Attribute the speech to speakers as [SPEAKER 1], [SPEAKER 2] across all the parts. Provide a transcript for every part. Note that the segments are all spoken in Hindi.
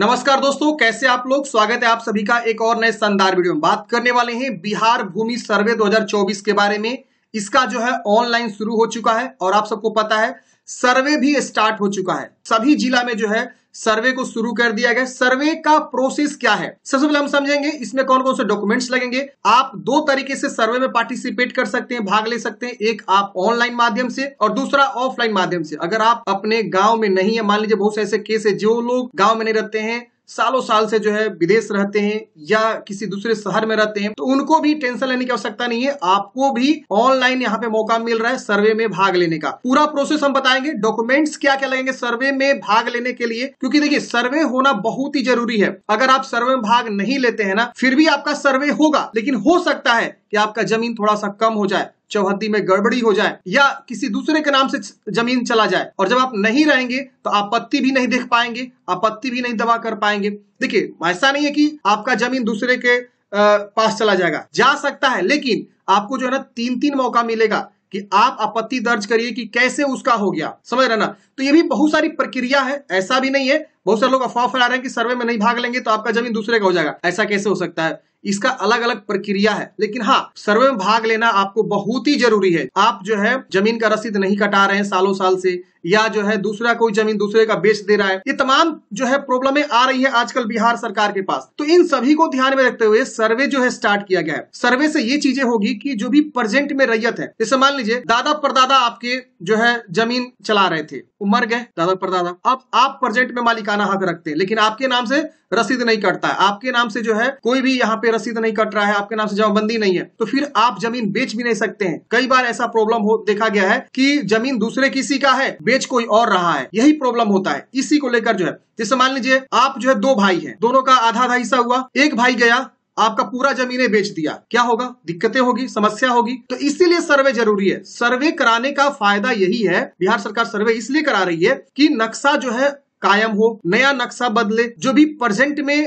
[SPEAKER 1] नमस्कार दोस्तों कैसे आप लोग स्वागत है आप सभी का एक और नए शानदार वीडियो में बात करने वाले हैं बिहार भूमि सर्वे 2024 के बारे में इसका जो है ऑनलाइन शुरू हो चुका है और आप सबको पता है सर्वे भी स्टार्ट हो चुका है सभी जिला में जो है सर्वे को शुरू कर दिया गया सर्वे का प्रोसेस क्या है सबसे पहले हम समझेंगे इसमें कौन कौन से डॉक्यूमेंट्स लगेंगे आप दो तरीके से सर्वे में पार्टिसिपेट कर सकते हैं भाग ले सकते हैं एक आप ऑनलाइन माध्यम से और दूसरा ऑफलाइन माध्यम से अगर आप अपने गांव में नहीं है मान लीजिए बहुत से ऐसे केस है जो लोग गाँव में नहीं रहते हैं सालों साल से जो है विदेश रहते हैं या किसी दूसरे शहर में रहते हैं तो उनको भी टेंशन लेने की आवश्यकता नहीं है आपको भी ऑनलाइन यहाँ पे मौका मिल रहा है सर्वे में भाग लेने का पूरा प्रोसेस हम बताएंगे डॉक्यूमेंट्स क्या क्या लगेंगे सर्वे में भाग लेने के लिए क्योंकि देखिए सर्वे होना बहुत ही जरूरी है अगर आप सर्वे में भाग नहीं लेते हैं ना फिर भी आपका सर्वे होगा लेकिन हो सकता है कि आपका जमीन थोड़ा सा कम हो जाए चौहद्दी में गड़बड़ी हो जाए या किसी दूसरे के नाम से जमीन चला जाए और जब आप नहीं रहेंगे तो आपत्ति भी नहीं देख पाएंगे आपत्ति भी नहीं दबा कर पाएंगे देखिए ऐसा नहीं है कि आपका जमीन दूसरे के पास चला जाएगा जा सकता है लेकिन आपको जो है ना तीन तीन मौका मिलेगा कि आप आपत्ति दर्ज करिए कि कैसे उसका हो गया समझ रहे ना तो ये भी बहुत सारी प्रक्रिया है ऐसा भी नहीं है बहुत सारे लोग अफवाह फैला रहे हैं कि सर्वे में नहीं भाग लेंगे तो आपका जमीन दूसरे का हो जाएगा ऐसा कैसे हो सकता है इसका अलग अलग प्रक्रिया है लेकिन हाँ सर्वे में भाग लेना आपको बहुत ही जरूरी है आप जो है जमीन का रसीद नहीं कटा रहे हैं सालों साल से या जो है दूसरा कोई जमीन दूसरे का बेच दे रहा है ये तमाम जो है प्रॉब्लमें आ रही है आजकल बिहार सरकार के पास तो इन सभी को ध्यान में रखते हुए सर्वे जो है स्टार्ट किया गया है सर्वे से ये चीजें होगी कि जो भी प्रेजेंट में रैयत है जैसे मान लीजिए दादा परदादा आपके जो है जमीन चला रहे थे मर गए दादा परदादा अब आप प्रेजेंट में मालिकाना हक रखते हैं लेकिन आपके नाम से रसीद नहीं कटता है आपके नाम से जो है कोई भी यहाँ पे रसीद नहीं कट रहा है आपके नाम से जमाबंदी नहीं है तो फिर आप जमीन बेच भी नहीं सकते हैं कई बार ऐसा प्रॉब्लम हो देखा गया है कि जमीन दूसरे किसी का है बेच बेच कोई और रहा है यही प्रॉब्लम होता है इसी को लेकर जो है जैसे मान लीजिए आप जो है दो भाई हैं दोनों का आधा आधा हिस्सा हुआ एक भाई गया आपका पूरा जमीनें बेच दिया क्या होगा दिक्कतें होगी समस्या होगी तो इसीलिए सर्वे जरूरी है सर्वे कराने का फायदा यही है बिहार सरकार सर्वे इसलिए करा रही है कि नक्शा जो है कायम हो नया नक्शा बदले जो भी प्रेजेंट में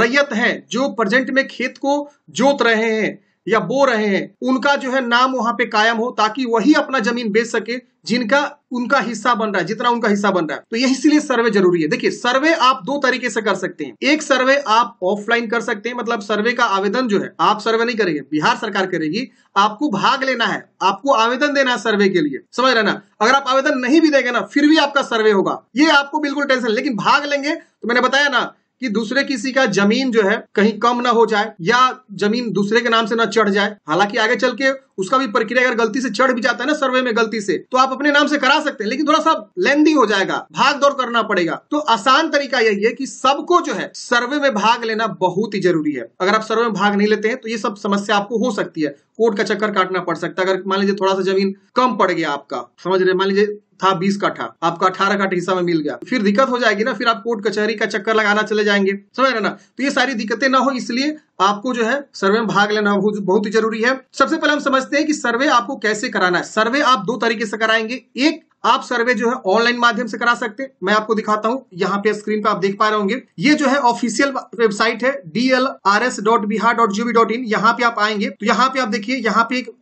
[SPEAKER 1] रैयत है जो प्रेजेंट में खेत को जोत रहे हैं या बो रहे हैं उनका जो है नाम वहां पे कायम हो ताकि वही अपना जमीन बेच सके जिनका उनका हिस्सा बन रहा है जितना उनका हिस्सा बन रहा है तो यही इसलिए सर्वे जरूरी है देखिए सर्वे आप दो तरीके से कर सकते हैं एक सर्वे आप ऑफलाइन कर सकते हैं मतलब सर्वे का आवेदन जो है आप सर्वे नहीं करेंगे बिहार सरकार करेगी आपको भाग लेना है आपको आवेदन देना है सर्वे के लिए समझ रहे ना अगर आप आवेदन नहीं भी देंगे ना फिर भी आपका सर्वे होगा ये आपको बिल्कुल टेंशन लेकिन भाग लेंगे तो मैंने बताया ना कि दूसरे किसी का जमीन जो है कहीं कम ना हो जाए या जमीन दूसरे के नाम से ना चढ़ जाए हालांकि आगे चल के उसका भी प्रक्रिया अगर गलती से चढ़ भी जाता है ना सर्वे में गलती से तो आप अपने नाम से करा सकते हैं लेकिन थोड़ा सा लेंदी हो जाएगा भाग दौड़ करना पड़ेगा तो आसान तरीका यही है कि सबको जो है सर्वे में भाग लेना बहुत ही जरूरी है अगर आप सर्वे में भाग नहीं लेते हैं तो ये सब समस्या आपको हो सकती है कोर्ट का चक्कर काटना पड़ सकता है अगर मान लीजिए थोड़ा सा जमीन कम पड़ गया आपका समझ रहे मान लीजिए था बीस का था अठारह का हिस्सा में मिल गया फिर दिक्कत हो जाएगी ना फिर आप कोर्ट कचहरी का चक्कर लगाना चले जाएंगे समझ रहे ना तो ये सारी दिक्कतें ना हो इसलिए आपको जो है सर्वे में भाग लेना बहुत ही जरूरी है सबसे पहले हम समझते हैं कि सर्वे आपको कैसे कराना है सर्वे आप दो तरीके से कराएंगे एक आप सर्वे जो है ऑनलाइन माध्यम से करा सकते हैं मैं आपको दिखाता हूं यहाँ पे स्क्रीन पे आप देख पा रहे होंगे ये जो है ऑफिशियल वेबसाइट है D L R S dot Bihar dot GV dot in यहाँ पे आप आएंगे तो यहाँ पे आप देखिए यहाँ पे एक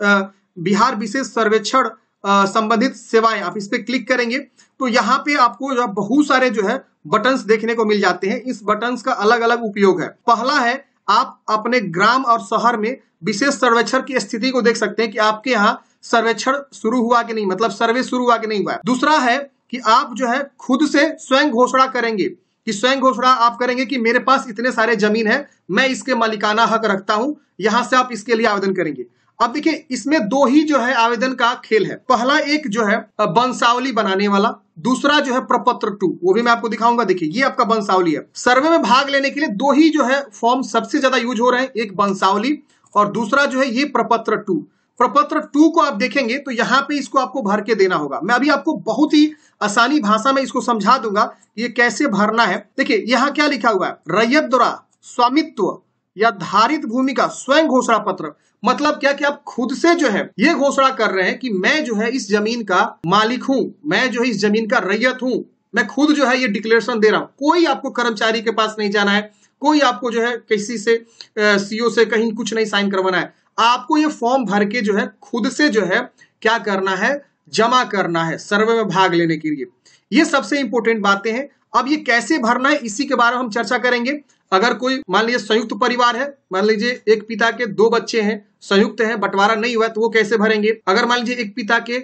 [SPEAKER 1] बिहार विशेष सर्वेक्षण संबंधित सेवाएं आप इस पर क्लिक करेंगे तो यहाँ पे आपको जो बहुत सारे जो है बटन्स देखने को मिल जाते हैं इस बटन्स का अलग अलग उपयोग है पहला है आप अपने ग्राम और शहर में विशेष सर्वेक्षण की स्थिति को देख सकते हैं कि आपके यहाँ सर्वेक्षण शुरू हुआ कि नहीं मतलब सर्वे शुरू हुआ कि नहीं हुआ दूसरा है कि आप जो है खुद से स्वयं घोषणा करेंगे कि स्वयं घोषणा आप करेंगे कि मेरे पास इतने सारे जमीन है मैं इसके मालिकाना हक रखता हूं यहां से आप इसके लिए आवेदन करेंगे अब देखिए इसमें दो ही जो है आवेदन का खेल है पहला एक जो है बंसावली बनाने वाला दूसरा जो है प्रपत्र टू वो भी मैं आपको दिखाऊंगा देखिए ये आपका बंसावली है सर्वे में भाग लेने के लिए दो ही जो है फॉर्म सबसे ज्यादा यूज हो रहे हैं एक बंसावली और दूसरा जो है ये प्रपत्र टू प्रपत्र टू को आप देखेंगे तो यहाँ पे इसको आपको भर के देना होगा मैं अभी आपको बहुत ही आसानी भाषा में इसको समझा दूंगा ये कैसे भरना है देखिए यहाँ क्या लिखा हुआ है रैयत द्वारा स्वामित्व या धारित भूमि का स्वयं घोषणा पत्र मतलब क्या कि आप खुद से जो है ये घोषणा कर रहे हैं कि मैं जो है इस जमीन का मालिक हूं मैं जो है इस जमीन का रैयत हूं मैं खुद जो है ये डिक्लेरेशन दे रहा हूं कोई आपको कर्मचारी के पास नहीं जाना है कोई आपको जो है किसी से सीओ से कहीं कुछ नहीं साइन करवाना है आपको ये फॉर्म भर के जो है खुद से जो है क्या करना है जमा करना है सर्वे में भाग लेने के लिए ये सबसे इंपॉर्टेंट बातें हैं अब ये कैसे भरना है इसी के बारे में हम चर्चा करेंगे अगर कोई मान लीजिए संयुक्त परिवार है मान लीजिए एक पिता के दो बच्चे हैं संयुक्त है बंटवारा नहीं हुआ तो वो कैसे भरेंगे अगर मान लीजिए एक पिता के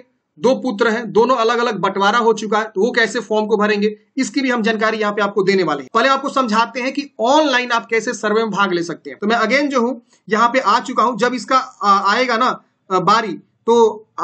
[SPEAKER 1] दो पुत्र हैं दोनों अलग अलग बंटवारा हो चुका है तो वो कैसे फॉर्म को भरेंगे इसकी भी हम जानकारी यहाँ पे आपको देने वाले हैं पहले आपको समझाते हैं कि ऑनलाइन आप कैसे सर्वे में भाग ले सकते हैं तो मैं अगेन जो हूँ यहाँ पे आ चुका हूँ जब इसका आएगा ना बारी तो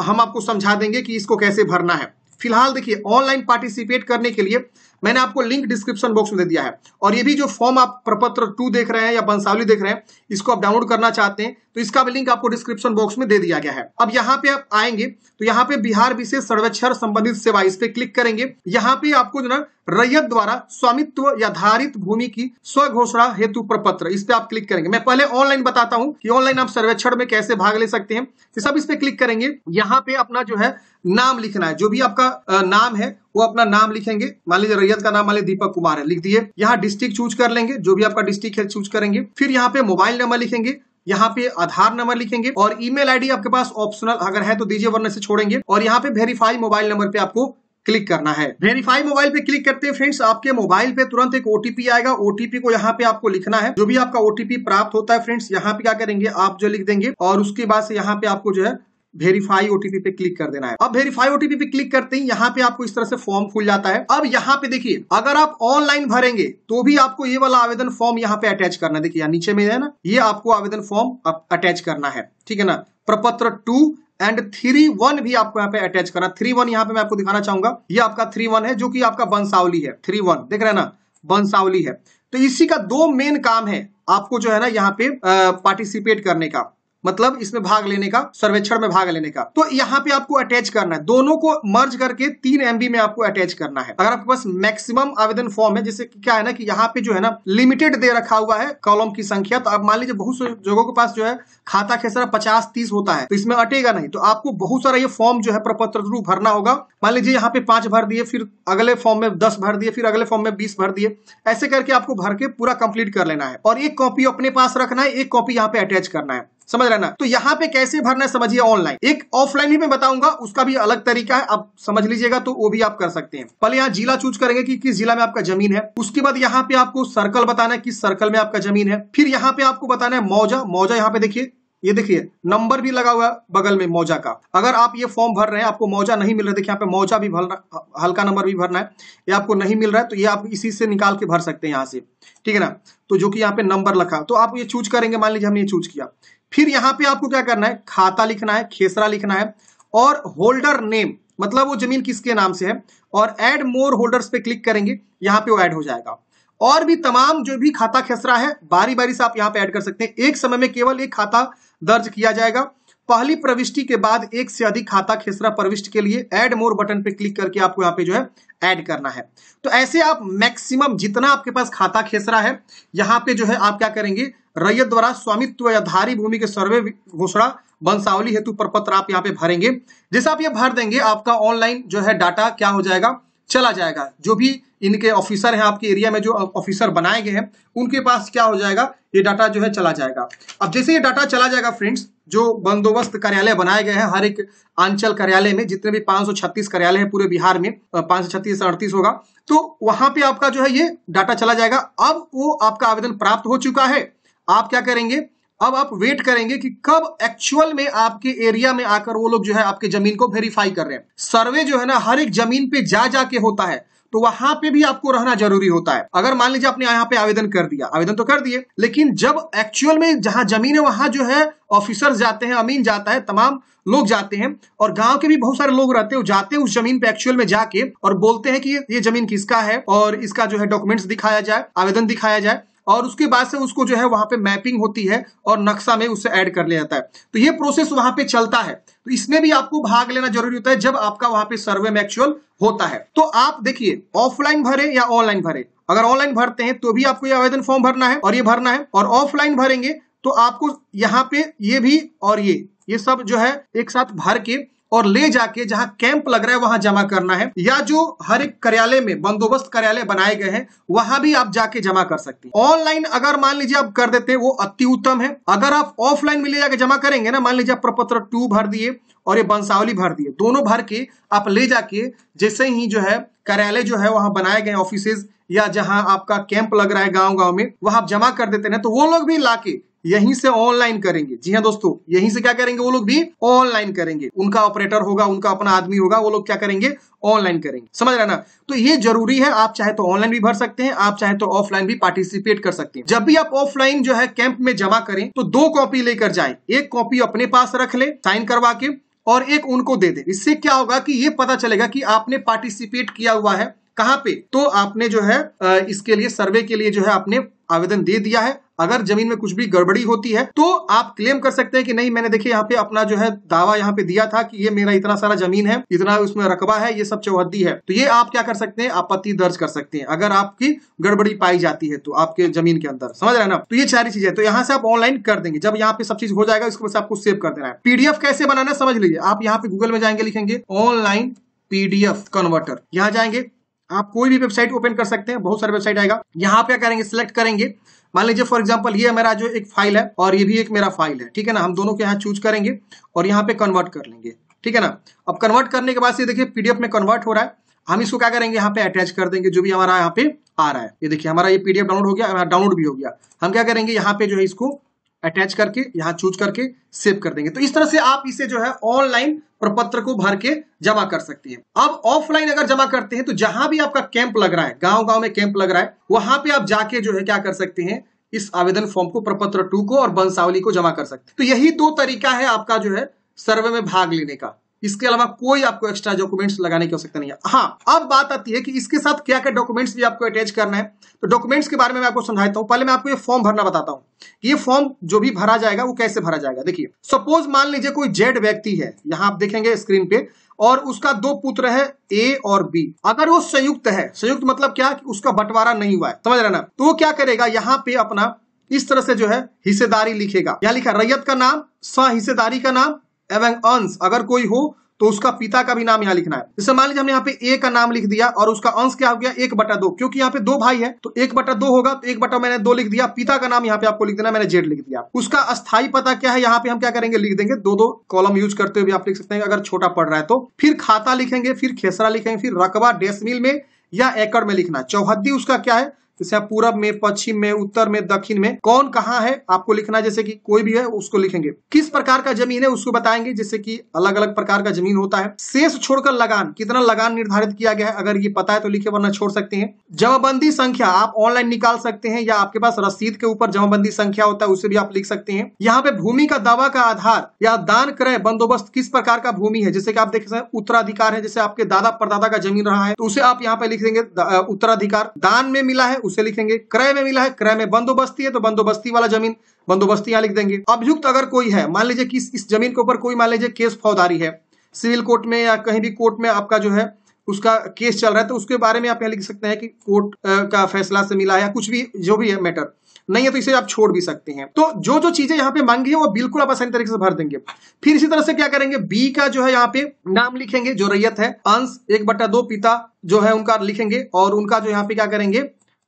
[SPEAKER 1] हम आपको समझा देंगे कि इसको कैसे भरना है फिलहाल देखिए ऑनलाइन पार्टिसिपेट करने के लिए मैंने आपको लिंक डिस्क्रिप्शन बॉक्स में दे दिया है और ये भी जो फॉर्म आप प्रपत्र टू देख रहे हैं या बंसावली देख रहे हैं इसको आप डाउनलोड करना चाहते हैं तो इसका भी लिंक आपको डिस्क्रिप्शन बॉक्स में दे दिया गया है अब यहाँ पे आप आएंगे तो यहाँ पे बिहार विशेष सर्वेक्षर संबंधित सेवा इस पे क्लिक करेंगे यहाँ पे आपको जो ना रैयत द्वारा स्वामित्व धारित भूमि की स्व घोषणा हेतु प्रपत्र इस पे आप क्लिक करेंगे मैं पहले ऑनलाइन बताता हूँ कि ऑनलाइन आप सर्वेक्षण में कैसे भाग ले सकते हैं तो सब इस पे क्लिक करेंगे यहाँ पे अपना जो है नाम लिखना है जो भी आपका नाम है वो अपना नाम लिखेंगे मान लीजिए रैयत का नाम मान लीजिए दीपक कुमार है लिख दिए यहाँ डिस्ट्रिक्ट चूज कर लेंगे जो भी आपका डिस्ट्रिक्ट है चूज करेंगे फिर यहाँ पे मोबाइल नंबर लिखेंगे यहाँ पे आधार नंबर लिखेंगे और ईमेल आईडी आपके पास ऑप्शनल अगर है तो दीजिए वरना से छोड़ेंगे और यहाँ पे वेरीफाई मोबाइल नंबर पे आपको क्लिक करना है वेरीफाई मोबाइल पे क्लिक करते हैं फ्रेंड्स आपके मोबाइल पे तुरंत एक ओटीपी आएगा ओटीपी को यहाँ पे आपको लिखना है जो भी आपका ओटीपी प्राप्त होता है फ्रेंड्स यहाँ पे क्या करेंगे आप जो लिख देंगे और उसके बाद से यहाँ पे आपको जो है वेरीफाई ओटीपी पे क्लिक कर देना है अब वेरीफाई ओटीपी पे क्लिक करते ही यहाँ पे आपको इस तरह से फॉर्म खुल जाता है अब यहाँ पे देखिए अगर आप ऑनलाइन भरेंगे तो भी आपको ये वाला आवेदन फॉर्म यहाँ पे अटैच करना है देखिए नीचे में है ना ये आपको आवेदन फॉर्म अटैच करना है ठीक है ना प्रपत्र टू एंड थ्री वन भी आपको यहाँ पे अटैच करना थ्री वन यहाँ पे मैं आपको दिखाना चाहूंगा ये आपका थ्री वन है जो कि आपका बंसावली है थ्री वन देख रहे हैं ना बंसावली है तो इसी का दो मेन काम है आपको जो है ना यहाँ पे पार्टिसिपेट करने का मतलब इसमें भाग लेने का सर्वेक्षण में भाग लेने का तो यहाँ पे आपको अटैच करना है दोनों को मर्ज करके तीन एमबी में आपको अटैच करना है अगर आपके पास मैक्सिमम आवेदन फॉर्म है जैसे क्या है ना कि यहाँ पे जो है ना लिमिटेड दे रखा हुआ है कॉलम की संख्या तो आप मान लीजिए बहुत सारे लोगों के पास जो है खाता खेसरा पचास तीस होता है तो इसमें अटेगा नहीं तो आपको बहुत सारा ये फॉर्म जो है प्रपत्र थ्रू भरना होगा मान लीजिए यहाँ पे पांच भर दिए फिर अगले फॉर्म में दस भर दिए फिर अगले फॉर्म में बीस भर दिए ऐसे करके आपको भर के पूरा कंप्लीट कर लेना है और एक कॉपी अपने पास रखना है एक कॉपी यहाँ पे अटैच करना है समझ रहे ना तो यहाँ पे कैसे भरना है समझिए ऑनलाइन एक ऑफलाइन ही मैं बताऊंगा उसका भी अलग तरीका है आप समझ लीजिएगा तो वो भी आप कर सकते हैं पहले यहाँ जिला चूज करेंगे कि किस जिला में आपका जमीन है उसके बाद यहाँ पे आपको सर्कल बताना है किस सर्कल में आपका जमीन है फिर यहाँ पे आपको बताना है मौजा मौजा यहाँ पे देखिए ये देखिए नंबर भी लगा हुआ है बगल में मौजा का अगर आप ये फॉर्म भर रहे हैं आपको मौजा नहीं मिल रहा देखिए यहाँ पे मौजा भी भरना हल्का नंबर भी भरना है ये आपको नहीं मिल रहा है तो ये आप इसी से निकाल के भर सकते हैं यहाँ से ठीक है ना तो जो कि यहाँ पे नंबर लिखा तो आप ये चूज करेंगे मान लीजिए हमने ये चूज किया फिर यहां पे आपको क्या करना है खाता लिखना है खेसरा लिखना है और होल्डर नेम मतलब वो जमीन किसके नाम से है और एड मोर होल्डर्स पे क्लिक करेंगे यहां पे वो एड हो जाएगा और भी तमाम जो भी खाता खेसरा है बारी बारी से आप यहां पे ऐड कर सकते हैं एक समय में केवल एक खाता दर्ज किया जाएगा पहली प्रविष्टि के बाद एक से अधिक खाता खेसरा प्रविष्ट के लिए एड मोर बटन पे क्लिक करके आपको यहाँ पे जो है ऐड करना है तो ऐसे आप मैक्सिमम जितना आपके पास खाता खेसरा है यहाँ पे जो है आप क्या करेंगे रैयत द्वारा स्वामित्व या धारी भूमि के सर्वे घोषणा वंशावली हेतु प्रपत्र आप यहाँ पे भरेंगे जैसे आप ये भर देंगे आपका ऑनलाइन जो है डाटा क्या हो जाएगा चला जाएगा जो भी इनके ऑफिसर हैं आपके एरिया में जो ऑफिसर बनाए गए हैं उनके पास क्या हो जाएगा ये डाटा जो है चला जाएगा अब जैसे ये डाटा चला जाएगा फ्रेंड्स जो बंदोबस्त कार्यालय बनाए गए हैं हर एक आंचल कार्यालय में जितने भी 536 कार्यालय हैं पूरे बिहार में पांच सौ छत्तीस अड़तीस होगा तो वहां पे आपका जो है ये डाटा चला जाएगा अब वो आपका आवेदन प्राप्त हो चुका है आप क्या करेंगे अब आप वेट करेंगे कि कब एक्चुअल में आपके एरिया में आकर वो लोग जो है आपके जमीन को वेरीफाई कर रहे हैं सर्वे जो है ना हर एक जमीन पे जा जाके होता है तो वहां पे भी आपको रहना जरूरी होता है अगर मान लीजिए आपने यहाँ पे आवेदन कर दिया आवेदन तो कर दिए लेकिन जब एक्चुअल में जहां जमीन है वहां जो है ऑफिसर्स जाते हैं अमीन जाता है तमाम लोग जाते हैं और गांव के भी बहुत सारे लोग रहते हैं जाते हैं उस जमीन पे एक्चुअल में जाके और बोलते हैं कि ये जमीन किसका है और इसका जो है डॉक्यूमेंट्स दिखाया जाए आवेदन दिखाया जाए और उसके बाद से उसको जो है वहां पे मैपिंग होती है और नक्शा में उसे ऐड कर लिया जाता है तो ये प्रोसेस वहां पे चलता है तो इसमें भी आपको भाग लेना जरूरी होता है जब आपका वहां पे सर्वे में एक्चुअल होता है तो आप देखिए ऑफलाइन भरे या ऑनलाइन भरे अगर ऑनलाइन भरते हैं तो भी आपको ये आवेदन फॉर्म भरना है और ये भरना है और ऑफलाइन भरेंगे तो आपको यहाँ पे ये भी और ये ये सब जो है एक साथ भर के और ले जाके जहां कैंप लग रहा है वहां जमा करना है या जो हर एक कार्यालय में बंदोबस्त कार्यालय बनाए गए हैं वहां भी आप जाके जमा कर सकते हैं ऑनलाइन अगर मान लीजिए आप कर देते हैं वो अति उत्तम है अगर आप ऑफलाइन में ले जाके जमा करेंगे ना मान लीजिए आप प्रपत्र टू भर दिए और ये बंसावली भर दिए दोनों भर के आप ले जाके जैसे ही जो है कार्यालय जो है वहां बनाए गए ऑफिस या जहां आपका कैंप लग रहा है गांव गांव में वहां आप जमा कर देते हैं तो वो लोग भी लाके यहीं से ऑनलाइन करेंगे जी हाँ दोस्तों यहीं से क्या करेंगे वो लोग भी ऑनलाइन करेंगे उनका ऑपरेटर होगा उनका अपना आदमी होगा वो लोग क्या करेंगे ऑनलाइन करेंगे समझ रहे ना तो ये जरूरी है आप चाहे तो ऑनलाइन भी भर सकते हैं आप चाहे तो ऑफलाइन भी पार्टिसिपेट कर सकते हैं जब भी आप ऑफलाइन जो है कैंप में जमा करें तो दो कॉपी लेकर जाए एक कॉपी अपने पास रख ले साइन करवा के और एक उनको दे दे इससे क्या होगा कि ये पता चलेगा कि आपने पार्टिसिपेट किया हुआ है कहां पे तो आपने जो है इसके लिए सर्वे के लिए जो है आपने आवेदन दे दिया है अगर जमीन में कुछ भी गड़बड़ी होती है तो आप क्लेम कर सकते हैं कि नहीं मैंने देखिए यहाँ पे अपना जो है दावा यहाँ पे दिया था कि ये मेरा इतना सारा जमीन है इतना उसमें रकबा है ये सब चौहद्दी है तो ये आप क्या कर सकते हैं आपत्ति दर्ज कर सकते हैं अगर आपकी गड़बड़ी पाई जाती है तो आपके जमीन के अंदर समझ रहे ना तो ये सारी है तो यहाँ से आप ऑनलाइन कर देंगे जब यहाँ पे सब चीज हो जाएगा उसके बाद आपको सेव कर देना है पीडीएफ कैसे बनाना समझ लीजिए आप यहाँ पे गूगल में जाएंगे लिखेंगे ऑनलाइन पीडीएफ कन्वर्टर यहाँ जाएंगे आप कोई भी वेबसाइट ओपन कर सकते हैं बहुत सारे वेबसाइट आएगा यहाँ पे करेंगे सिलेक्ट करेंगे मान लीजिए फॉर एग्जाम्पल ये मेरा जो एक फाइल है और ये भी एक मेरा फाइल है ठीक है ना हम दोनों के यहाँ चूज करेंगे और यहाँ पे कन्वर्ट कर लेंगे ठीक है ना अब कन्वर्ट करने के बाद से देखिए पीडीएफ में कन्वर्ट हो रहा है हम इसको क्या करेंगे यहाँ पे अटैच कर देंगे जो भी हमारा यहाँ पे आ रहा है ये देखिए हमारा ये पीडीएफ डाउनलोड हो गया डाउनलोड भी हो गया हम क्या करेंगे यहाँ पे जो है इसको अटैच करके यहाँ चूज करके सेव कर देंगे तो इस तरह से आप इसे जो है ऑनलाइन प्रपत्र को भर के जमा कर सकती हैं अब ऑफलाइन अगर जमा करते हैं तो जहां भी आपका कैंप लग रहा है गांव गांव में कैंप लग रहा है वहां पे आप जाके जो है क्या कर सकते हैं इस आवेदन फॉर्म को प्रपत्र टू को और बंसावली को जमा कर सकते हैं तो यही दो तरीका है आपका जो है सर्वे में भाग लेने का इसके अलावा कोई आपको एक्स्ट्रा डॉक्यूमेंट्स लगाने की आवश्यकता नहीं है हाँ अब बात आती है कि इसके साथ क्या क्या डॉक्यूमेंट्स भी आपको अटैच करना है तो डॉक्यूमेंट्स के बारे में मैं आपको समझाता हूँ पहले मैं आपको ये फॉर्म भरना बताता हूँ ये फॉर्म जो भी भरा जाएगा वो कैसे भरा जाएगा देखिए सपोज मान लीजिए कोई जेड व्यक्ति है यहाँ आप देखेंगे स्क्रीन पे और उसका दो पुत्र है ए और बी अगर वो संयुक्त है संयुक्त मतलब क्या कि उसका बंटवारा नहीं हुआ है समझ रहे ना तो वो क्या करेगा यहाँ पे अपना इस तरह से जो है हिस्सेदारी लिखेगा यहाँ लिखा रैयत का नाम स हिस्सेदारी का नाम एवं अंश अगर कोई हो तो उसका पिता का भी नाम यहाँ लिखना है जैसे मान लीजिए हमने यहाँ पे ए का नाम लिख दिया और उसका अंश क्या हो गया एक बटा दो क्योंकि यहाँ पे दो भाई है तो एक बटा दो होगा तो एक बटा मैंने दो लिख दिया पिता का नाम यहाँ पे आपको लिख देना मैंने जेड लिख दिया उसका अस्थायी पता क्या है यहाँ पे हम क्या करेंगे लिख देंगे दो दो कॉलम यूज करते हुए आप लिख सकते हैं अगर छोटा पड़ रहा है तो फिर खाता लिखेंगे फिर खेसरा लिखेंगे फिर रकबा डेसमिल में या एकड़ में लिखना चौहद्दी उसका क्या है जैसे पूरब में पश्चिम में उत्तर में दक्षिण में कौन कहाँ है आपको लिखना जैसे कि कोई भी है उसको लिखेंगे किस प्रकार का जमीन है उसको बताएंगे जैसे कि अलग अलग प्रकार का जमीन होता है शेष छोड़कर लगान कितना लगान निर्धारित किया गया है अगर ये पता है तो लिखे वरना छोड़ सकते हैं जमाबंदी संख्या आप ऑनलाइन निकाल सकते हैं या आपके पास रसीद के ऊपर जमाबंदी संख्या होता है उसे भी आप लिख सकते हैं यहाँ पे भूमि का दावा का आधार या दान क्रय बंदोबस्त किस प्रकार का भूमि है जैसे कि आप देख सकते उत्तराधिकार है जैसे आपके दादा परदादा का जमीन रहा है तो उसे आप यहाँ पे लिख देंगे उत्तराधिकार दान में मिला है उसे लिखेंगे क्रय में मिला है क्रय में बंदोबस्ती है तो बंदोबस्ती वाला जमीन बंदोबस्ती यहाँ लिख देंगे अभियुक्त अगर कोई है मान लीजिए कि इस जमीन के ऊपर कोई मान लीजिए केस फौदारी है सिविल कोर्ट में या कहीं भी कोर्ट में आपका जो है उसका केस चल रहा है तो उसके बारे में आप यहाँ लिख सकते हैं कि कोर्ट का फैसला से मिला है या कुछ भी जो भी है मैटर नहीं है तो इसे आप छोड़ भी सकते हैं तो जो जो चीजें यहाँ पे मांगी है वो बिल्कुल आप आसानी तरीके से भर देंगे फिर इसी तरह से क्या करेंगे बी का जो है यहाँ पे नाम लिखेंगे जो रैयत है अंश एक बट्टा दो पिता जो है उनका लिखेंगे और उनका जो यहाँ पे क्या करेंगे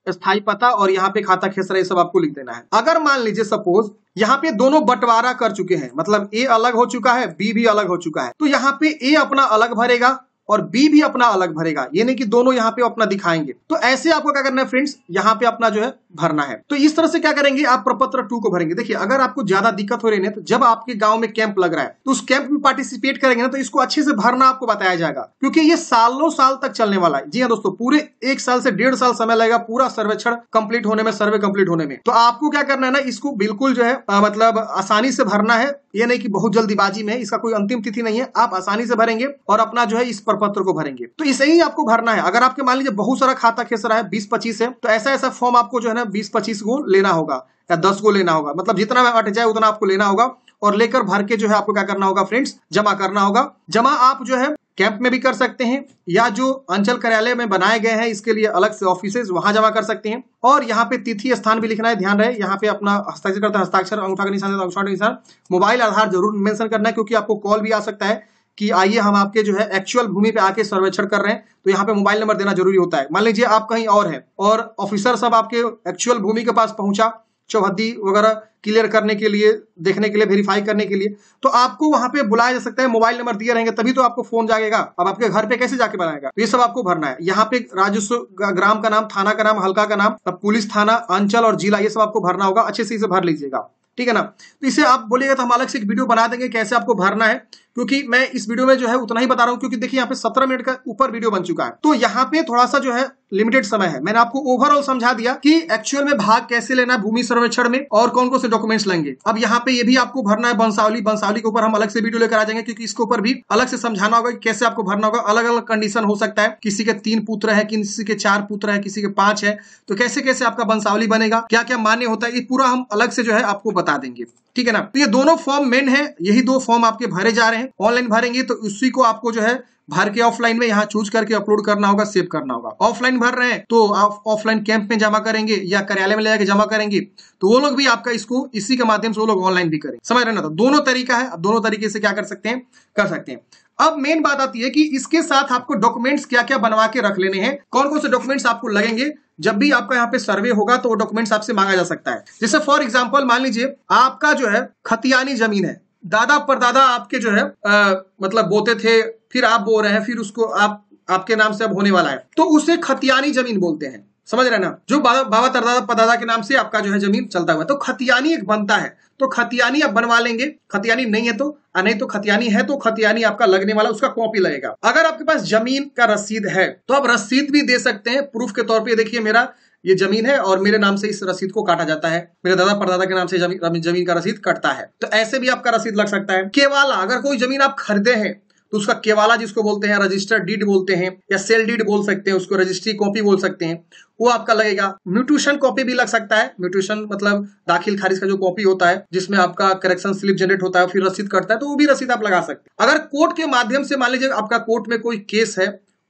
[SPEAKER 1] स्थायी पता और यहाँ पे खाता खेसरा ये सब आपको लिख देना है अगर मान लीजिए सपोज यहाँ पे दोनों बंटवारा कर चुके हैं मतलब ए अलग हो चुका है बी भी अलग हो चुका है तो यहाँ पे ए अपना अलग भरेगा और बी भी अपना अलग भरेगा यानी कि दोनों यहाँ पे अपना दिखाएंगे तो ऐसे आपको क्या करना है फ्रेंड्स यहाँ पे अपना जो है भरना है तो इस तरह से क्या करेंगे आप प्रपत्र टू को भरेंगे देखिए अगर आपको ज्यादा दिक्कत हो रही है तो जब आपके गांव में कैंप लग रहा है तो उस कैंप में पार्टिसिपेट करेंगे ना तो इसको अच्छे से भरना आपको बताया जाएगा क्योंकि ये सालों साल तक चलने वाला है जी हाँ दोस्तों पूरे एक साल से डेढ़ साल समय लगेगा पूरा सर्वेक्षण कंप्लीट होने में सर्वे कंप्लीट होने में तो आपको क्या करना है ना इसको बिल्कुल जो है मतलब आसानी से भरना है ये नहीं की बहुत जल्दीबाजी में इसका कोई अंतिम तिथि नहीं है आप आसानी से भरेंगे और अपना जो है इस प्रपत्र को भरेंगे तो इसे ही आपको भरना है अगर आपके मान लीजिए बहुत सारा खाता खेस रहा है बीस पच्चीस है तो ऐसा ऐसा फॉर्म आपको जो है ना बीस पच्चीस गो लेना होगा या दस गो लेना होगा मतलब जितना अट जाए उतना आपको लेना होगा और लेकर भर के जो है आपको क्या करना होगा फ्रेंड्स जमा करना होगा जमा आप जो है कैंप में भी कर सकते हैं या जो अंचल कार्यालय में बनाए गए हैं इसके लिए अलग से ऑफिस वहां जमा कर सकते हैं और यहाँ पे तिथि स्थान भी लिखना है ध्यान रहे यहाँ पे अपना हस्ताक्षर करता हस्ताक्षर अंगूठा का निशान अंगूठा का निशान मोबाइल आधार जरूर मेंशन करना है क्योंकि आपको कॉल भी आ सकता है कि आइए हम आपके जो है एक्चुअल भूमि पे आके सर्वेक्षण कर रहे हैं तो यहाँ पे मोबाइल नंबर देना जरूरी होता है मान लीजिए आप कहीं और हैं और ऑफिसर सब आपके एक्चुअल भूमि के पास पहुंचा चौहद्दी वगैरह क्लियर करने के लिए देखने के लिए वेरीफाई करने के लिए तो आपको वहां पे बुलाया जा सकता है मोबाइल नंबर दिए रहेंगे तभी तो आपको फोन जाएगा अब आपके घर पे कैसे जाके बनाएगा तो ये सब आपको भरना है यहाँ पे राजस्व ग्राम का नाम थाना का नाम हल्का का नाम पुलिस थाना अंचल और जिला ये सब आपको भरना होगा अच्छे से इसे भर लीजिएगा ठीक है ना तो इसे आप बोलिएगा तो हम अलग से एक वीडियो बना देंगे कैसे आपको भरना है क्योंकि मैं इस वीडियो में जो है उतना ही बता रहा हूँ क्योंकि देखिए यहाँ पे सत्रह मिनट का ऊपर वीडियो बन चुका है तो यहाँ पे थोड़ा सा जो है लिमिटेड समय है मैंने आपको ओवरऑल समझा दिया कि एक्चुअल में भाग कैसे लेना है भूमि सर्वेक्षण में और कौन कौन से डॉक्यूमेंट्स लेंगे अब यहाँ पे ये भी आपको भरना है बंसावली बंसावली के ऊपर हम अलग से वीडियो लेकर आ जाएंगे क्योंकि इसके ऊपर भी अलग से समझाना होगा कि कैसे आपको भरना होगा अलग अलग कंडीशन हो सकता है किसी के तीन पुत्र है किसी के चार पुत्र है किसी के पांच है तो कैसे कैसे आपका बंसावली बनेगा क्या क्या मान्य होता है ये पूरा हम अलग से जो है आपको बता देंगे ठीक है ना तो ये दोनों फॉर्म मेन है यही दो फॉर्म आपके भरे जा रहे हैं हैं ऑनलाइन भरेंगे तो उसी को आपको जो है भर के ऑफलाइन में यहाँ चूज करके अपलोड करना होगा सेव करना होगा ऑफलाइन भर रहे हैं तो आप ऑफलाइन कैंप में जमा करेंगे या कार्यालय में ले जाकर जमा करेंगे तो वो लोग भी आपका इसको इसी के माध्यम से वो लोग ऑनलाइन भी करें समझ रहे ना तो दोनों तरीका है आप दोनों तरीके से क्या कर सकते हैं कर सकते हैं अब मेन बात आती है कि इसके साथ आपको डॉक्यूमेंट्स क्या क्या बनवा के रख लेने हैं कौन कौन से डॉक्यूमेंट्स आपको लगेंगे जब भी आपका यहाँ पे सर्वे होगा तो वो डॉक्यूमेंट्स आपसे मांगा जा सकता है जैसे फॉर एग्जांपल मान लीजिए आपका जो है खतियानी जमीन है दादा परदादा आपके जो है आ, मतलब बोते थे फिर आप बो रहे हैं फिर उसको आप आपके नाम से अब होने वाला है तो उसे खतियानी जमीन बोलते हैं समझ रहे ना जो बाबा तरदादा पदादा के नाम से आपका जो है जमीन चलता हुआ तो खतियानी एक बनता है तो खतियानी आप बनवा लेंगे खतियानी नहीं है तो आ नहीं तो खतियानी है तो खतियानी आपका लगने वाला उसका कॉपी लगेगा अगर आपके पास जमीन का रसीद है तो आप रसीद भी दे सकते हैं प्रूफ के तौर पर देखिए मेरा ये जमीन है और मेरे नाम से इस रसीद को काटा जाता है मेरे दादा परदादा के नाम से जमीन जमीन का रसीद कटता है तो ऐसे भी आपका रसीद लग सकता है केवाला अगर कोई जमीन आप खरीदे हैं तो उसका केवाला जिसको बोलते हैं रजिस्टर डीड बोलते हैं या सेल डीड बोल सकते हैं उसको रजिस्ट्री कॉपी बोल सकते हैं वो आपका लगेगा म्यूट्यूशन कॉपी भी लग सकता है म्यूट्यूशन मतलब दाखिल खारिज का जो कॉपी होता है जिसमें आपका करेक्शन स्लिप जनरेट होता है फिर रसीद कटता है तो वो भी रसीद आप लगा सकते हैं अगर कोर्ट के माध्यम से मान लीजिए आपका कोर्ट में कोई केस है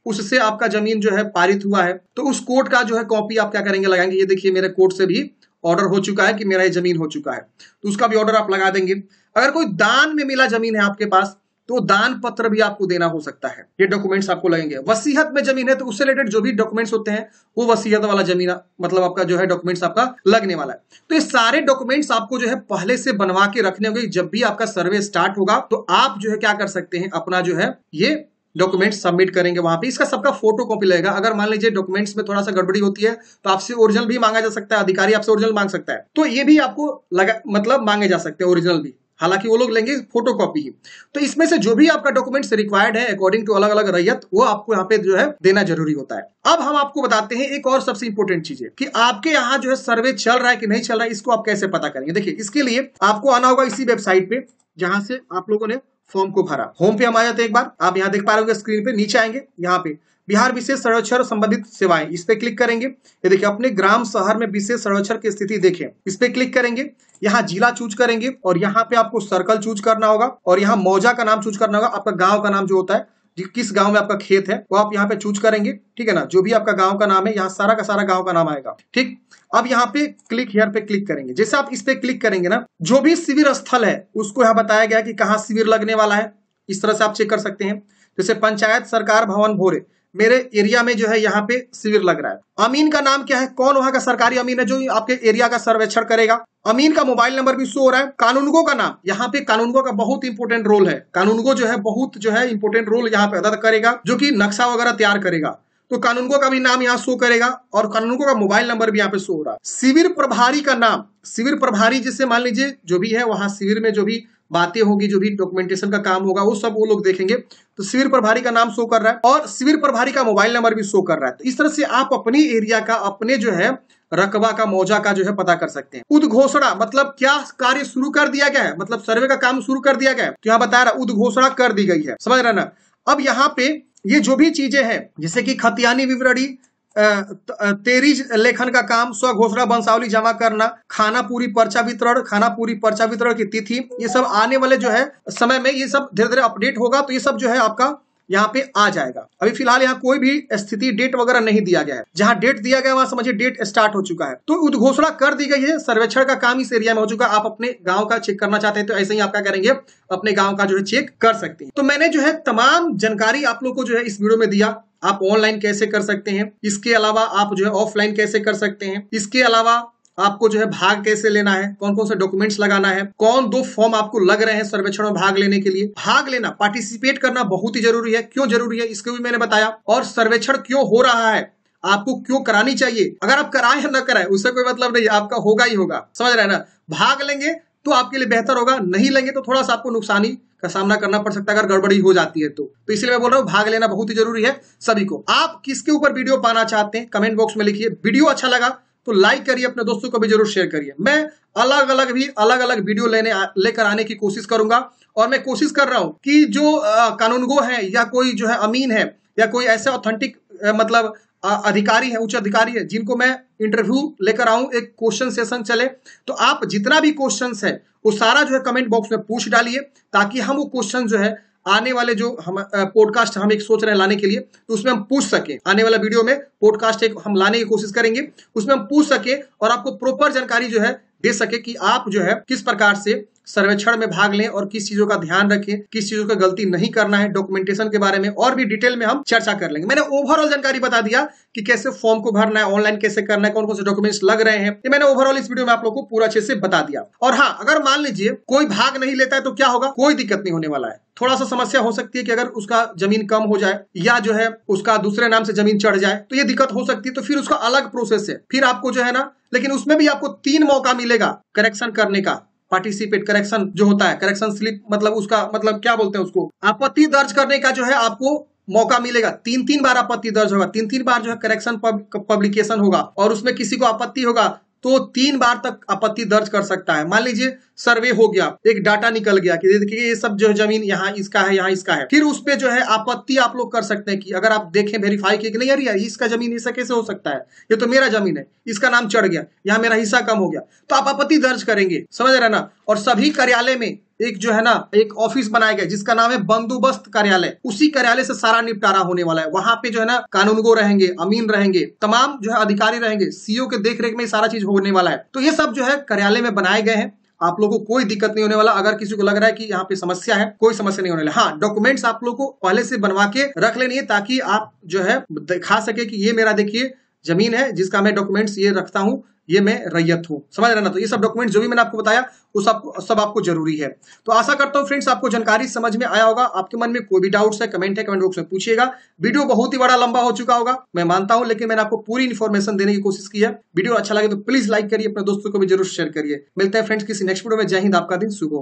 [SPEAKER 1] उससे आपका जमीन जो है पारित हुआ है तो उस कोर्ट का जो है कॉपी आप क्या करेंगे लगाएंगे ये देखिए मेरे कोर्ट से भी ऑर्डर हो चुका है कि मेरा ये जमीन हो चुका है तो उसका भी ऑर्डर आप लगा देंगे अगर कोई दान में मिला जमीन है आपके पास तो दान पत्र भी आपको देना हो सकता है ये डॉक्यूमेंट्स आपको लगेंगे वसीहत में जमीन है तो उससे रिलेटेड जो भी डॉक्यूमेंट्स होते हैं वो वसीहत वाला जमीन मतलब आपका जो है डॉक्यूमेंट्स आपका लगने वाला है तो ये सारे डॉक्यूमेंट्स आपको जो है पहले से बनवा के रखने होंगे जब भी आपका सर्वे स्टार्ट होगा तो आप जो है क्या कर सकते हैं अपना जो है ये डॉक्यूमेंट सबमिट करेंगे वहां पे इसका सबका फोटो कॉपी लगेगा अगर मान लीजिए डॉक्यूमेंट्स में थोड़ा सा गड़बड़ी होती है तो आपसे ओरिजिनल भी मांगा जा सकता है अधिकारी आपसे ओरिजिनल मांग सकता है तो ये भी आपको लगा मतलब मांगे जा सकते हैं ओरिजिनल भी हालांकि वो लोग लेंगे फोटो कॉपी ही तो इसमें से जो भी आपका डॉक्यूमेंट्स रिक्वायर्ड है अकॉर्डिंग टू अलग अलग रैयत वो आपको यहाँ पे जो है देना जरूरी होता है अब हम आपको बताते हैं एक और सबसे इंपोर्टेंट चीज है कि आपके यहाँ जो है सर्वे चल रहा है कि नहीं चल रहा है इसको आप कैसे पता करेंगे देखिए इसके लिए आपको आना होगा इसी वेबसाइट पे जहां से आप लोगों ने फॉर्म को भरा होम पे हम आ जाते हैं एक बार आप यहाँ देख पा रहे हो स्क्रीन पे नीचे आएंगे यहाँ पे बिहार विशेष संरक्षण संबंधित सेवाएं इस पे क्लिक करेंगे ये देखिए अपने ग्राम शहर में विशेष संरक्षण की स्थिति देखें इस पे क्लिक करेंगे यहाँ जिला चूज करेंगे और यहाँ पे आपको सर्कल चूज करना होगा और यहाँ मौजा का नाम चूज करना होगा आपका गाँव का नाम जो होता है किस गांव में आपका खेत है वो आप यहाँ पे चूज करेंगे ठीक है ना जो भी आपका गांव का नाम है यहाँ सारा का सारा गांव का नाम आएगा ठीक अब यहाँ पे क्लिक हेयर पे क्लिक करेंगे जैसे आप इस पे क्लिक करेंगे ना जो भी शिविर स्थल है उसको यहाँ बताया गया कि कहाँ शिविर लगने वाला है इस तरह से आप चेक कर सकते हैं जैसे पंचायत सरकार भवन भोरे मेरे एरिया में जो है यहाँ पे शिविर लग रहा है अमीन का नाम क्या है कौन वहां का सरकारी अमीन है जो आपके एरिया का सर्वेक्षण करेगा अमीन का मोबाइल नंबर भी शो हो रहा है कानूनगो का नाम यहाँ पे कानूनगो का बहुत इंपोर्टेंट रोल है कानूनगो जो है बहुत जो है इंपोर्टेंट रोल यहाँ पे अदा करेगा जो की नक्शा वगैरह तैयार करेगा तो कानूनगो का भी नाम यहाँ शो करेगा और कानूनगो का मोबाइल नंबर भी यहाँ पे शो हो रहा है शिविर प्रभारी का नाम शिविर प्रभारी जिससे मान लीजिए जो भी है वहां शिविर में जो भी बातें होगी जो भी डॉक्यूमेंटेशन का काम होगा वो सब वो लोग देखेंगे तो शिविर प्रभारी का नाम शो कर रहा है और शिविर प्रभारी का मोबाइल नंबर भी शो कर रहा है तो इस तरह से आप अपनी एरिया का अपने जो है रकबा का मौजा का जो है पता कर सकते हैं उद्घोषणा मतलब क्या कार्य शुरू कर दिया गया है मतलब सर्वे का काम शुरू कर दिया गया है तो यहाँ बता रहा उद्घोषणा कर दी गई है समझ रहे ना अब यहाँ पे ये जो भी चीजें हैं जैसे कि खतियानी विवरणी तेरी लेखन का काम स्व घोषणा वंशावली जमा करना खाना पूरी पर्चा वितरण खाना पूरी पर्चा वितरण की तिथि ये सब आने वाले जो है समय में ये सब धीरे धीरे अपडेट होगा तो ये सब जो है आपका यहाँ पे आ जाएगा अभी फिलहाल यहाँ कोई भी स्थिति डेट वगैरह नहीं दिया गया है जहाँ डेट दिया गया वहां समझिए डेट स्टार्ट हो चुका है तो उद्घोषणा कर दी गई है सर्वेक्षण का काम इस एरिया में हो चुका है आप अपने गाँव का चेक करना चाहते हैं तो ऐसे ही आप क्या करेंगे अपने गाँव का जो है चेक कर सकते हैं तो मैंने जो है तमाम जानकारी आप लोग को जो है इस वीडियो में दिया आप ऑनलाइन कैसे कर सकते हैं इसके अलावा आप जो है ऑफलाइन कैसे कर सकते हैं इसके अलावा आपको जो है भाग कैसे लेना है कौन कौन से डॉक्यूमेंट्स लगाना है कौन दो फॉर्म आपको लग रहे हैं सर्वेक्षण में भाग लेने के लिए भाग लेना पार्टिसिपेट करना बहुत ही जरूरी है क्यों जरूरी है इसके भी मैंने बताया और सर्वेक्षण क्यों हो रहा है आपको क्यों करानी चाहिए अगर आप कराए या ना कराए उससे कोई मतलब नहीं आपका होगा ही होगा समझ रहे ना भाग लेंगे तो आपके लिए बेहतर होगा नहीं लेंगे तो थोड़ा सा आपको नुकसानी का सामना करना पड़ सकता है अगर गड़बड़ी हो जाती है तो तो इसलिए मैं बोल रहा हूँ भाग लेना बहुत ही जरूरी है सभी को आप किसके ऊपर वीडियो पाना चाहते हैं कमेंट बॉक्स में लिखिए वीडियो अच्छा लगा तो लाइक करिए अपने दोस्तों को भी जरूर शेयर करिए मैं अलग अलग भी अलग अलग वीडियो लेने लेकर आने की कोशिश करूंगा और मैं कोशिश कर रहा हूं कि जो कानूनगो है या कोई जो है अमीन है या कोई ऐसे ऑथेंटिक मतलब आ, अधिकारी है उच्च अधिकारी है जिनको मैं इंटरव्यू लेकर आऊं एक क्वेश्चन सेशन चले तो आप जितना भी क्वेश्चन है वो सारा जो है कमेंट बॉक्स में पूछ डालिए ताकि हम वो क्वेश्चन जो है आने वाले जो हम पॉडकास्ट हम एक सोच रहे हैं लाने के लिए तो उसमें हम पूछ सके आने वाला वीडियो में पॉडकास्ट एक हम लाने की कोशिश करेंगे उसमें हम पूछ सके और आपको प्रॉपर जानकारी जो है दे सके कि आप जो है किस प्रकार से सर्वेक्षण में भाग लें और किस चीजों का ध्यान रखें किस चीजों का गलती नहीं करना है डॉक्यूमेंटेशन के बारे में और भी डिटेल में हम चर्चा कर लेंगे मैंने ओवरऑल जानकारी बता दिया कि कैसे फॉर्म को भरना है ऑनलाइन कैसे करना है कौन कौन से डॉक्यूमेंट्स लग रहे हैं ये मैंने ओवरऑल इस वीडियो में आप लोग को पूरा अच्छे से बता दिया और हाँ अगर मान लीजिए कोई भाग नहीं लेता है तो क्या होगा कोई दिक्कत नहीं होने वाला है थोड़ा सा समस्या हो सकती है कि अगर उसका जमीन कम हो जाए या जो है उसका दूसरे नाम से जमीन चढ़ जाए तो ये दिक्कत हो सकती है तो फिर उसका अलग प्रोसेस है फिर आपको जो है ना लेकिन उसमें भी आपको तीन मौका मिलेगा करेक्शन करने का पार्टिसिपेट करेक्शन जो होता है करेक्शन स्लिप मतलब उसका मतलब क्या बोलते हैं उसको आपत्ति दर्ज करने का जो है आपको मौका मिलेगा तीन तीन बार आपत्ति दर्ज होगा तीन तीन बार जो है करेक्शन पब्लिकेशन होगा और उसमें किसी को आपत्ति होगा तो तीन बार तक आपत्ति दर्ज कर सकता है मान लीजिए सर्वे हो गया एक डाटा निकल गया कि देखिए ये सब जो है जमीन यहाँ इसका है यहाँ इसका है फिर उस पर जो है आपत्ति आप लोग कर सकते हैं कि अगर आप देखें वेरीफाई की नहीं अरे यार इसका जमीन ऐसा कैसे हो सकता है ये तो मेरा जमीन है इसका नाम चढ़ गया यहाँ मेरा हिस्सा कम हो गया तो आप आपत्ति दर्ज करेंगे समझ रहे ना और सभी कार्यालय में एक जो है ना एक ऑफिस बनाया गया जिसका नाम है बंदोबस्त कार्यालय उसी कार्यालय से सारा निपटारा होने वाला है वहां पे जो है ना कानूनगो रहेंगे अमीन रहेंगे तमाम जो है अधिकारी रहेंगे सीओ के देख में सारा चीज होने वाला है तो ये सब जो है कार्यालय में बनाए गए हैं आप लोगों को कोई दिक्कत नहीं होने वाला अगर किसी को लग रहा है कि यहाँ पे समस्या है कोई समस्या नहीं होने वाला हाँ डॉक्यूमेंट्स आप लोग को पहले से बनवा के रख लेनी है ताकि आप जो है दिखा सके कि ये मेरा देखिए जमीन है जिसका मैं डॉक्यूमेंट्स ये रखता हूँ ये मैं रैयत हूँ समझ रहे ना तो ये सब डॉक्यूमेंट जो भी मैंने आपको बताया उस आपको सब आपको जरूरी है तो आशा करता हूँ फ्रेंड्स आपको जानकारी समझ में आया होगा आपके मन में कोई भी डाउट है कमेंट है कमेंट बॉक्स में पूछिएगा वीडियो बहुत ही बड़ा लंबा हो चुका होगा मैं मानता हूँ लेकिन मैंने आपको पूरी इन्फॉर्मेशन देने की कोशिश की है वीडियो अच्छा लगे तो प्लीज लाइक करिए अपने दोस्तों को भी जरूर शेयर करिए मिलते हैं फ्रेंड्स किसी नेक्स्ट वीडियो में जय हिंद आपका दिन सुबह